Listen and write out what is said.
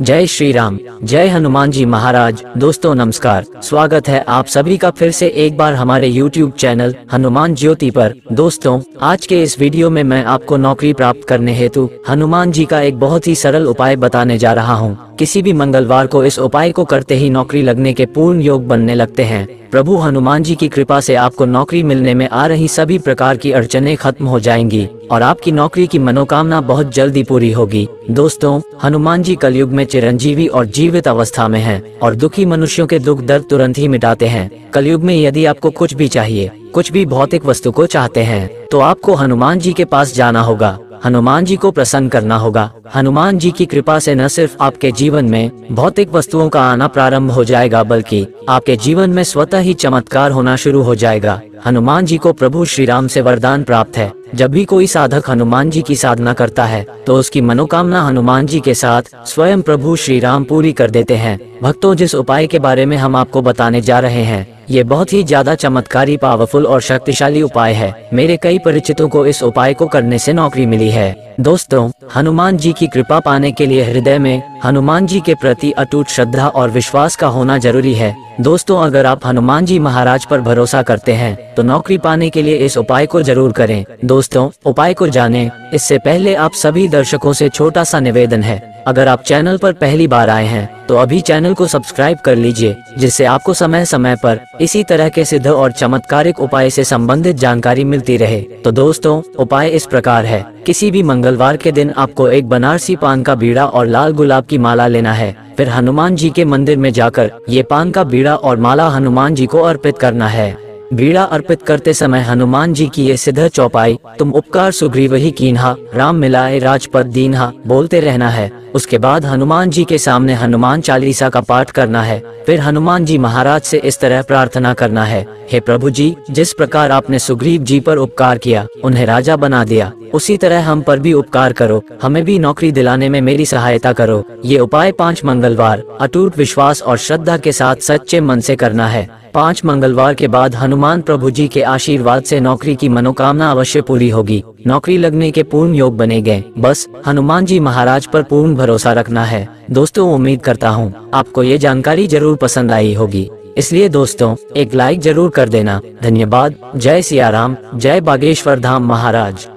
जय श्री राम जय हनुमान जी महाराज दोस्तों नमस्कार स्वागत है आप सभी का फिर से एक बार हमारे YouTube चैनल हनुमान ज्योति पर दोस्तों आज के इस वीडियो में मैं आपको नौकरी प्राप्त करने हेतु हनुमान जी का एक बहुत ही सरल उपाय बताने जा रहा हूँ किसी भी मंगलवार को इस उपाय को करते ही नौकरी लगने के पूर्ण योग बनने लगते हैं प्रभु हनुमान जी की कृपा से आपको नौकरी मिलने में आ रही सभी प्रकार की अड़चने खत्म हो जाएंगी और आपकी नौकरी की मनोकामना बहुत जल्दी पूरी होगी दोस्तों हनुमान जी कलयुग में चिरंजीवी और जीवित अवस्था में हैं और दुखी मनुष्यों के दुख दर्द तुरंत ही मिटाते हैं कलयुग में यदि आपको कुछ भी चाहिए कुछ भी भौतिक वस्तु को चाहते हैं तो आपको हनुमान जी के पास जाना होगा हनुमान जी को प्रसन्न करना होगा हनुमान जी की कृपा से न सिर्फ आपके जीवन में भौतिक वस्तुओं का आना प्रारंभ हो जाएगा बल्कि आपके जीवन में स्वतः ही चमत्कार होना शुरू हो जाएगा हनुमान जी को प्रभु श्री राम से वरदान प्राप्त है जब भी कोई साधक हनुमान जी की साधना करता है तो उसकी मनोकामना हनुमान जी के साथ स्वयं प्रभु श्री राम पूरी कर देते हैं भक्तों जिस उपाय के बारे में हम आपको बताने जा रहे हैं ये बहुत ही ज्यादा चमत्कारी पावरफुल और शक्तिशाली उपाय है मेरे कई परिचितों को इस उपाय को करने से नौकरी मिली है दोस्तों हनुमान जी की कृपा पाने के लिए हृदय में हनुमान जी के प्रति अटूट श्रद्धा और विश्वास का होना जरूरी है दोस्तों अगर आप हनुमान जी महाराज पर भरोसा करते हैं तो नौकरी पाने के लिए इस उपाय को जरूर करें दोस्तों उपाय को जानें इससे पहले आप सभी दर्शकों से छोटा सा निवेदन है अगर आप चैनल पर पहली बार आए हैं तो अभी चैनल को सब्सक्राइब कर लीजिए जिससे आपको समय समय पर इसी तरह के सिद्ध और चमत्कारिक उपाय से संबंधित जानकारी मिलती रहे तो दोस्तों उपाय इस प्रकार है किसी भी मंगलवार के दिन आपको एक बनारसी पान का बीड़ा और लाल गुलाब की माला लेना है फिर हनुमान जी के मंदिर में जाकर ये पान का बीड़ा और माला हनुमान जी को अर्पित करना है बीड़ा अर्पित करते समय हनुमान जी की ये सिद्ध चौपाई तुम उपकार सुग्रीव ही कीन्हा राम मिलाए राजपद दीन्हा बोलते रहना है उसके बाद हनुमान जी के सामने हनुमान चालीसा का पाठ करना है फिर हनुमान जी महाराज से इस तरह प्रार्थना करना है हे प्रभु जी जिस प्रकार आपने सुग्रीव जी पर उपकार किया उन्हें राजा बना दिया उसी तरह हम पर भी उपकार करो हमें भी नौकरी दिलाने में मेरी सहायता करो ये उपाय पाँच मंगलवार अटूट विश्वास और श्रद्धा के साथ सच्चे मन ऐसी करना है पाँच मंगलवार के बाद हनुमान प्रभु जी के आशीर्वाद से नौकरी की मनोकामना अवश्य पूरी होगी नौकरी लगने के पूर्ण योग बने गए बस हनुमान जी महाराज पर पूर्ण भरोसा रखना है दोस्तों उम्मीद करता हूँ आपको ये जानकारी जरूर पसंद आई होगी इसलिए दोस्तों एक लाइक जरूर कर देना धन्यवाद जय सियाराम जय बागेश्वर धाम महाराज